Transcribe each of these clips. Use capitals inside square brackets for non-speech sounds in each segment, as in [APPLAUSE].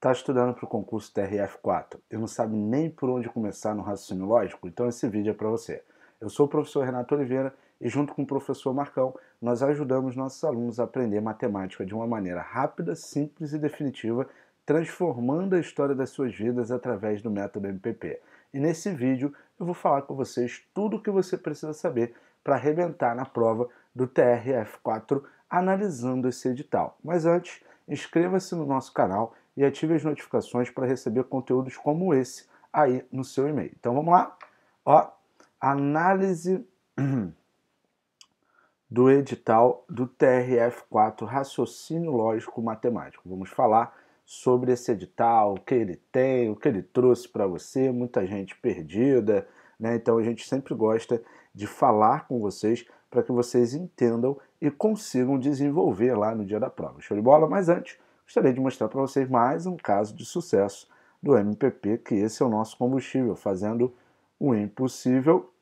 está estudando para o concurso TRF4 e não sabe nem por onde começar no raciocínio lógico? Então esse vídeo é para você. Eu sou o professor Renato Oliveira e junto com o professor Marcão, nós ajudamos nossos alunos a aprender matemática de uma maneira rápida, simples e definitiva, transformando a história das suas vidas através do método MPP. E nesse vídeo eu vou falar com vocês tudo o que você precisa saber para arrebentar na prova do TRF4 analisando esse edital. Mas antes, inscreva-se no nosso canal, e ative as notificações para receber conteúdos como esse aí no seu e-mail. Então vamos lá. Ó, análise [CLEARS THROAT] do edital do TRF4 Raciocínio Lógico Matemático. Vamos falar sobre esse edital, o que ele tem, o que ele trouxe para você, muita gente perdida, né? Então a gente sempre gosta de falar com vocês para que vocês entendam e consigam desenvolver lá no dia da prova. Show de bola? Mas antes, Gostaria de mostrar para vocês mais um caso de sucesso do MPP, que esse é o nosso combustível, fazendo o impossível.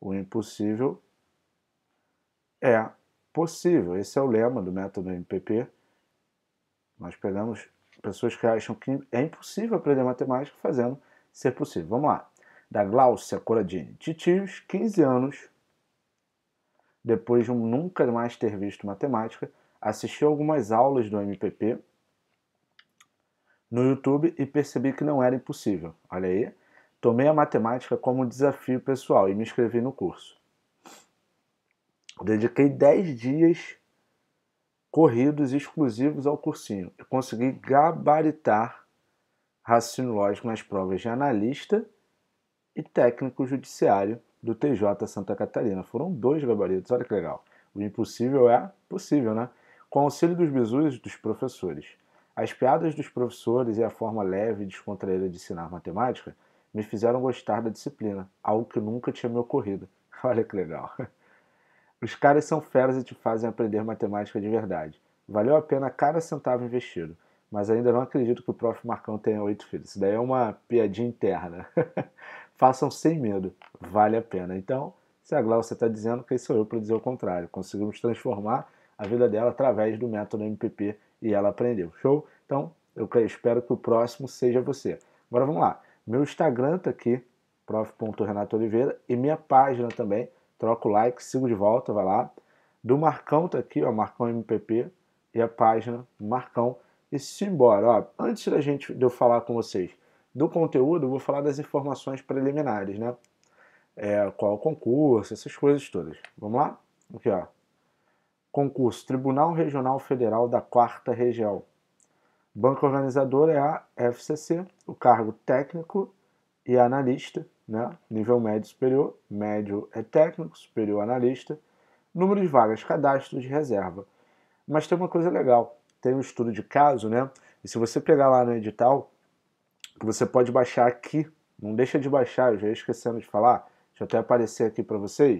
O impossível é possível. Esse é o lema do método MPP. Nós pegamos pessoas que acham que é impossível aprender matemática fazendo ser possível. Vamos lá. Da Glaucia Coradini. Titios, 15 anos, depois de nunca mais ter visto matemática, assisti algumas aulas do MPP no YouTube e percebi que não era impossível. Olha aí. Tomei a matemática como desafio pessoal e me inscrevi no curso. Dediquei 10 dias corridos exclusivos ao cursinho e consegui gabaritar raciocínio lógico nas provas de analista e técnico judiciário do TJ Santa Catarina. Foram dois gabaritos, olha que legal. O impossível é possível, né? Com auxílio dos bisus dos professores, as piadas dos professores e a forma leve e descontraída de ensinar matemática me fizeram gostar da disciplina, algo que nunca tinha me ocorrido. [LAUGHS] Olha que legal. Os caras são feras e te fazem aprender matemática de verdade. Valeu a pena cada centavo investido, mas ainda não acredito que o prof. Marcão tenha oito filhos. Isso daí é uma piadinha interna. [LAUGHS] Façam sem medo, vale a pena. Então, se a Glaucia está dizendo, quem sou eu para dizer o contrário? Conseguimos transformar a vida dela através do método MPP e ela aprendeu. Show? Então, eu espero que o próximo seja você. Agora vamos lá. Meu Instagram tá aqui, prof.renatooliveira, e minha página também. Troca o like, sigo de volta, vai lá. Do Marcão tá aqui, ó, Marcão MPP, e a página Marcão. E simbora, ó, antes da gente de eu falar com vocês do conteúdo, eu vou falar das informações preliminares, né? É, qual o concurso, essas coisas todas. Vamos lá? Aqui, ó. Concurso Tribunal Regional Federal da Quarta Região. Banco organizador é a FCC, o cargo técnico e analista, né? nível médio superior, médio é técnico, superior analista, número de vagas, cadastro de reserva. Mas tem uma coisa legal, tem um estudo de caso, né? E se você pegar lá no edital, você pode baixar aqui, não deixa de baixar, eu já ia esquecendo de falar, deixa eu até aparecer aqui para vocês,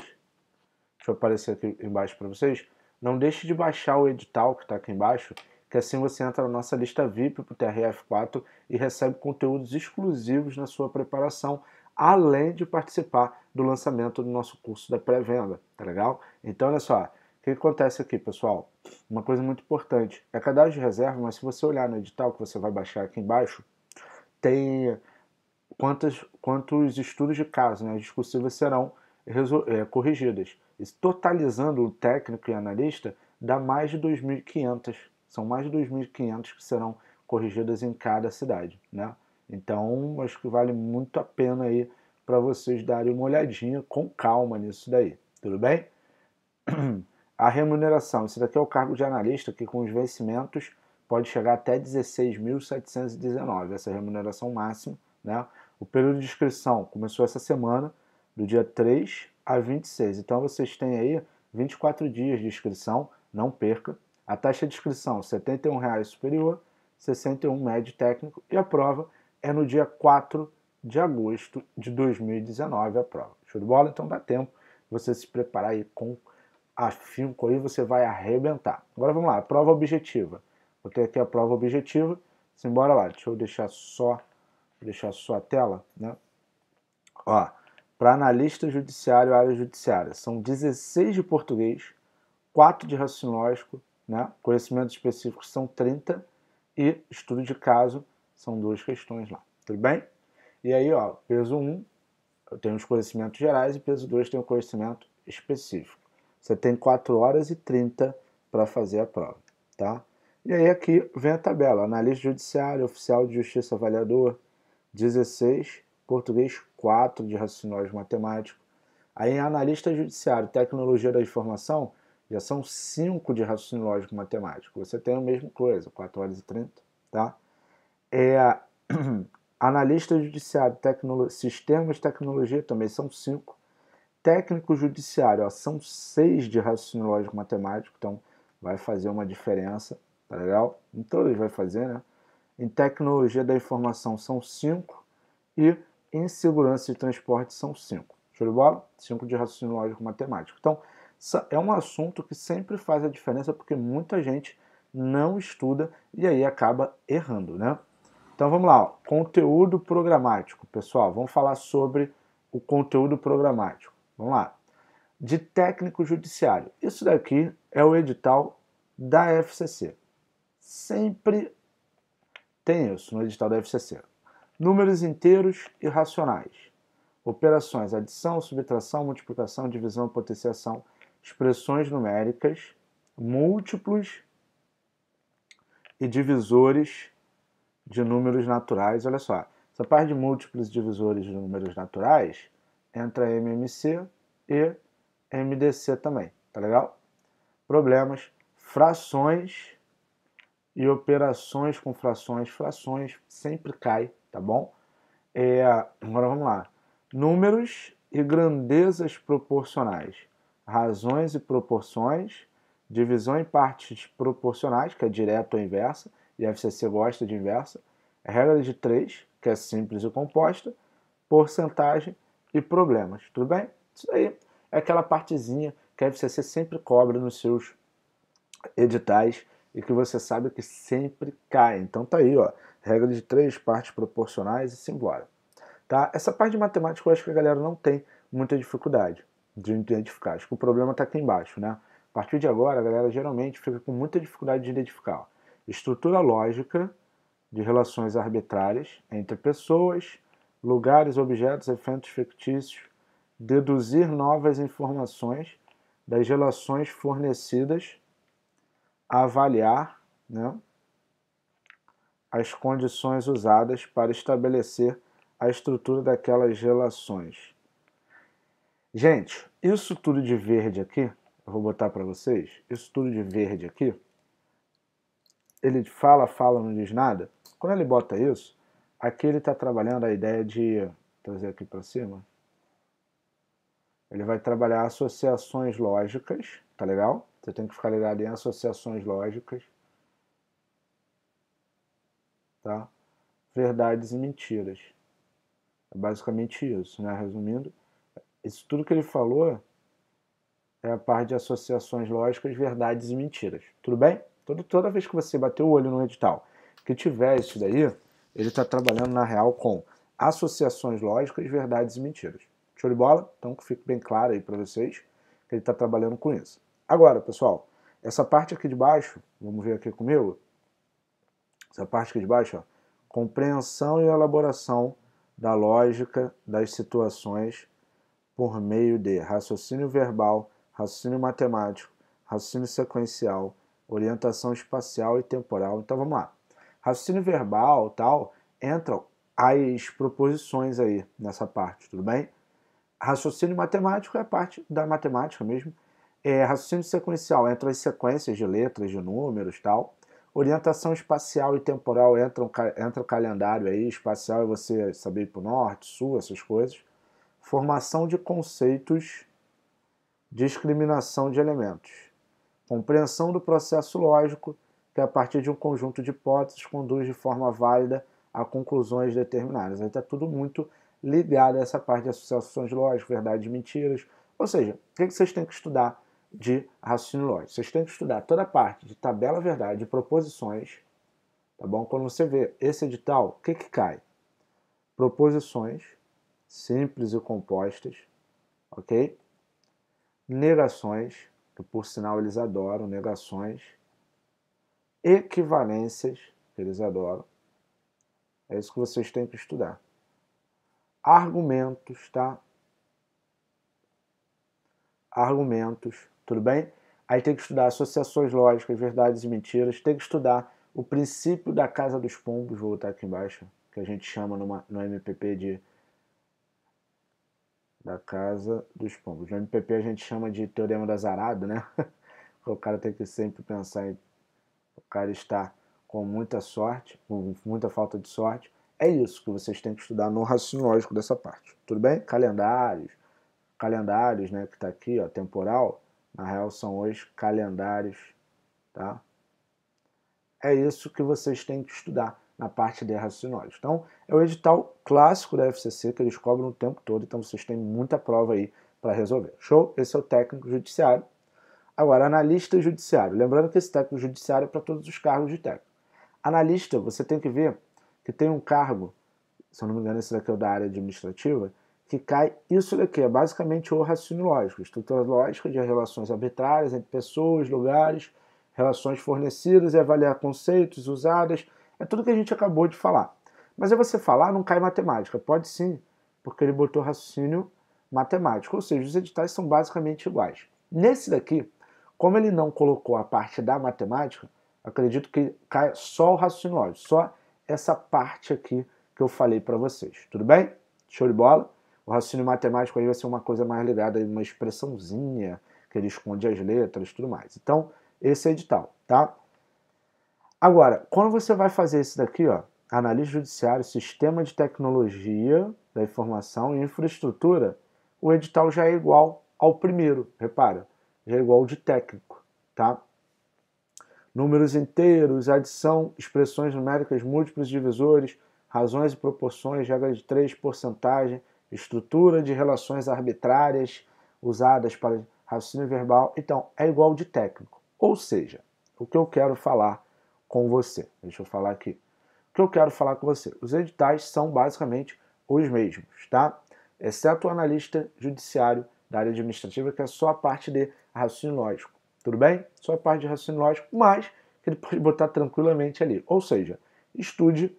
deixa eu aparecer aqui embaixo para vocês, não deixe de baixar o edital que está aqui embaixo, que assim você entra na nossa lista VIP para o TRF4 e recebe conteúdos exclusivos na sua preparação, além de participar do lançamento do nosso curso da pré-venda, tá legal? Então, olha só, o que acontece aqui, pessoal? Uma coisa muito importante, é cadastro de reserva, mas se você olhar no edital que você vai baixar aqui embaixo, tem quantos, quantos estudos de caso, né, discursivas serão eh, corrigidas totalizando o técnico e analista, dá mais de 2.500. São mais de 2.500 que serão corrigidas em cada cidade, né? Então, acho que vale muito a pena aí para vocês darem uma olhadinha com calma nisso daí, tudo bem? [CLEARS THROAT] A remuneração, esse daqui é o cargo de analista que com os vencimentos pode chegar até 16.719, essa é a remuneração máxima, né? O período de inscrição começou essa semana, do dia 3 a 26. Então vocês têm aí 24 dias de inscrição, não perca. A taxa de inscrição R$ 71,00 superior, 61,00 médio técnico e a prova é no dia 4 de agosto de 2019 a prova. Show de bola? Então dá tempo você se preparar aí com afinco aí, você vai arrebentar. Agora vamos lá, prova objetiva. Vou ter aqui a prova objetiva. Simbora lá, deixa eu deixar só, deixar só a tela, né? Ó, para analista judiciário área judiciária. São 16 de português, 4 de raciocínio né? conhecimentos específicos são 30 e estudo de caso são duas questões lá, tudo bem? E aí, ó, peso 1 eu tenho os conhecimentos gerais e peso 2 tem o conhecimento específico. Você tem 4 horas e 30 para fazer a prova, tá? E aí aqui vem a tabela, analista judiciário, oficial de justiça avaliador, 16, português 4 de raciocínio matemático. Aí, analista judiciário, tecnologia da informação, já são 5 de raciocínio lógico matemático. Você tem a mesma coisa, 4 horas e 30, tá? É, [CLEARS THROAT] analista judiciário, tecnolo, sistemas, tecnologia também são 5. Técnico judiciário, ó, são 6 de raciocínio lógico matemático, então vai fazer uma diferença, tá legal? Em todos vai fazer, né? Em tecnologia da informação são 5 e em segurança de transporte são cinco. Show de bola? Cinco de raciocínio lógico matemático. Então, é um assunto que sempre faz a diferença porque muita gente não estuda e aí acaba errando, né? Então vamos lá, ó. conteúdo programático, pessoal. Vamos falar sobre o conteúdo programático. Vamos lá. De técnico judiciário. Isso daqui é o edital da FCC. Sempre tem isso no edital da FCC. Números inteiros e racionais. Operações adição, subtração, multiplicação, divisão, potenciação, expressões numéricas, múltiplos e divisores de números naturais. Olha só, essa parte de múltiplos e divisores de números naturais entra MMC e MDC também, tá legal? Problemas, frações e operações com frações. Frações sempre cai tá bom? É, agora vamos lá. Números e grandezas proporcionais, razões e proporções, divisão em partes proporcionais, que é direta ou inversa, e a FCC gosta de inversa, é regra de três, que é simples e composta, porcentagem e problemas, tudo bem? Isso aí é aquela partezinha que a FCC sempre cobra nos seus editais e que você sabe que sempre cai. Então tá aí, ó, regra de três partes proporcionais e simbora. Tá? Essa parte de matemática eu acho que a galera não tem muita dificuldade de identificar. Acho que o problema está aqui embaixo, né? A partir de agora, a galera geralmente fica com muita dificuldade de identificar. Ó. Estrutura lógica de relações arbitrárias entre pessoas, lugares, objetos, eventos fictícios, deduzir novas informações das relações fornecidas avaliar né, as condições usadas para estabelecer a estrutura daquelas relações. Gente, isso tudo de verde aqui, eu vou botar para vocês, isso tudo de verde aqui, ele fala, fala, não diz nada. Quando ele bota isso, aqui ele está trabalhando a ideia de, trazer aqui para cima, ele vai trabalhar associações lógicas, tá legal? Você tem que ficar ligado em associações lógicas. Tá? Verdades e mentiras. É basicamente isso, né? Resumindo, isso tudo que ele falou é a parte de associações lógicas, verdades e mentiras. Tudo bem? Toda, toda vez que você bater o olho no edital que tiver isso daí, ele está trabalhando na real com associações lógicas, verdades e mentiras. Show de bola? Então que fique bem claro aí para vocês que ele está trabalhando com isso. Agora, pessoal, essa parte aqui de baixo, vamos ver aqui comigo? Essa parte aqui de baixo, ó, compreensão e elaboração da lógica das situações por meio de raciocínio verbal, raciocínio matemático, raciocínio sequencial, orientação espacial e temporal. Então vamos lá. Raciocínio verbal, tal, entram as proposições aí nessa parte, tudo bem? raciocínio matemático é a parte da matemática mesmo. É, raciocínio sequencial entra as sequências de letras, de números tal. Orientação espacial e temporal entra, um, entra o calendário aí. Espacial é você saber ir para o norte, sul, essas coisas. Formação de conceitos, discriminação de elementos. Compreensão do processo lógico, que é a partir de um conjunto de hipóteses conduz de forma válida a conclusões determinadas. Aí está tudo muito ligada a essa parte de associações lógicas, verdades e mentiras. Ou seja, o que vocês têm que estudar de raciocínio lógico? Vocês têm que estudar toda a parte de tabela verdade, de proposições, tá bom? Quando você vê esse edital, o que, que cai? Proposições simples e compostas, ok? Negações, que por sinal eles adoram, negações. Equivalências, que eles adoram. É isso que vocês têm que estudar argumentos, tá? Argumentos, tudo bem? Aí tem que estudar associações lógicas, verdades e mentiras, tem que estudar o princípio da casa dos pombos, vou botar aqui embaixo, que a gente chama numa, no MPP de da casa dos pombos. No MPP a gente chama de teorema da zarada, né? [LAUGHS] o cara tem que sempre pensar em o cara está com muita sorte, com muita falta de sorte, é isso que vocês têm que estudar no raciocínio lógico dessa parte. Tudo bem? Calendários. Calendários, né, que está aqui, ó, temporal. Na real, são os calendários, tá? É isso que vocês têm que estudar na parte de raciocínio Então, é o edital clássico da FCC que eles cobram o tempo todo, então vocês têm muita prova aí para resolver. Show? Esse é o técnico judiciário. Agora, analista judiciário. Lembrando que esse técnico judiciário é para todos os cargos de técnico. Analista, você tem que ver que tem um cargo, se eu não me engano, esse daqui é o da área administrativa, que cai isso daqui, é basicamente o raciocínio lógico, estrutura lógica de relações arbitrárias entre pessoas, lugares, relações fornecidas e é avaliar conceitos usadas, é tudo que a gente acabou de falar. Mas é você falar, não cai matemática, pode sim, porque ele botou raciocínio matemático, ou seja, os editais são basicamente iguais. Nesse daqui, como ele não colocou a parte da matemática, acredito que cai só o raciocínio lógico, só essa parte aqui que eu falei para vocês. Tudo bem? Show de bola? O raciocínio matemático aí vai ser uma coisa mais ligada a uma expressãozinha que ele esconde as letras e tudo mais. Então, esse é edital, tá? Agora, quando você vai fazer esse daqui, ó, análise judiciária, sistema de tecnologia da informação e infraestrutura, o edital já é igual ao primeiro, repara, já é igual ao de técnico, tá? números inteiros, adição, expressões numéricas múltiplos divisores, razões e proporções, regra de três, porcentagem, estrutura de relações arbitrárias usadas para raciocínio verbal. Então, é igual de técnico. Ou seja, o que eu quero falar com você, deixa eu falar aqui. O que eu quero falar com você? Os editais são basicamente os mesmos, tá? Exceto o analista judiciário da área administrativa, que é só a parte de raciocínio lógico tudo bem? Só a parte de raciocínio lógico, mas que ele [LAUGHS] pode botar tranquilamente ali. Ou seja, estude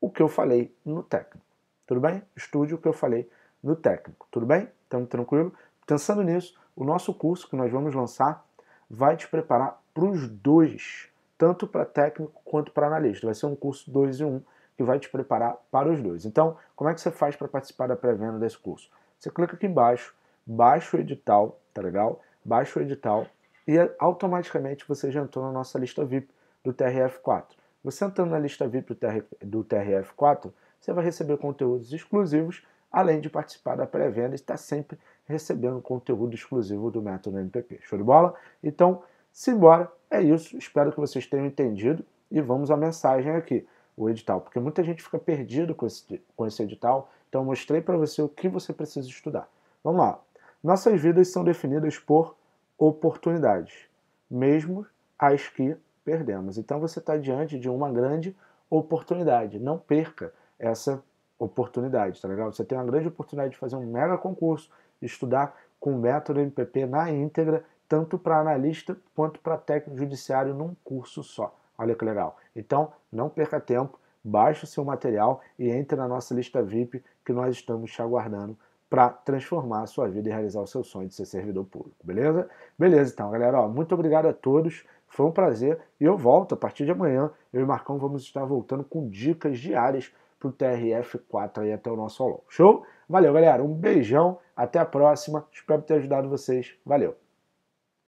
o que eu falei no técnico, tudo bem? Estude o que eu falei no técnico, tudo bem? Estamos tranquilo? Pensando nisso, o nosso curso que nós vamos lançar vai te preparar para os dois, tanto para técnico quanto para analista. Vai ser um curso 2 e 1 um, que vai te preparar para os dois. Então, como é que você faz para participar da pré-venda desse curso? Você clica aqui embaixo, baixa o edital, tá legal? Baixa o edital e é, automaticamente você já entrou na nossa lista VIP do TRF4. Você entrando na lista VIP do, TRF4, você vai receber conteúdos exclusivos, além de participar da pré-venda e estar sempre recebendo conteúdo exclusivo do método MPP. Show de bola? Então, simbora, é isso. Espero que vocês tenham entendido e vamos à mensagem aqui, o edital, porque muita gente fica perdido com esse, com esse edital, então eu mostrei para você o que você precisa estudar. Vamos lá. Nossas vidas são definidas por oportunidades, mesmo as que perdemos. Então você está diante de uma grande oportunidade. Não perca essa oportunidade, tá legal? Você tem uma grande oportunidade de fazer um mega concurso, de estudar com o método MPP na íntegra, tanto para analista quanto para técnico judiciário num curso só. Olha que legal. Então, não perca tempo, baixe o seu material e entre na nossa lista VIP que nós estamos te aguardando para transformar a sua vida e realizar o seu sonho de ser servidor público, beleza? Beleza, então, galera, ó, muito obrigado a todos, foi um prazer e eu volto a partir de amanhã. Eu e Marcão vamos estar voltando com dicas diárias para o TRF4 aí até o nosso aulão. Show? Valeu, galera, um beijão, até a próxima, espero ter ajudado vocês, valeu!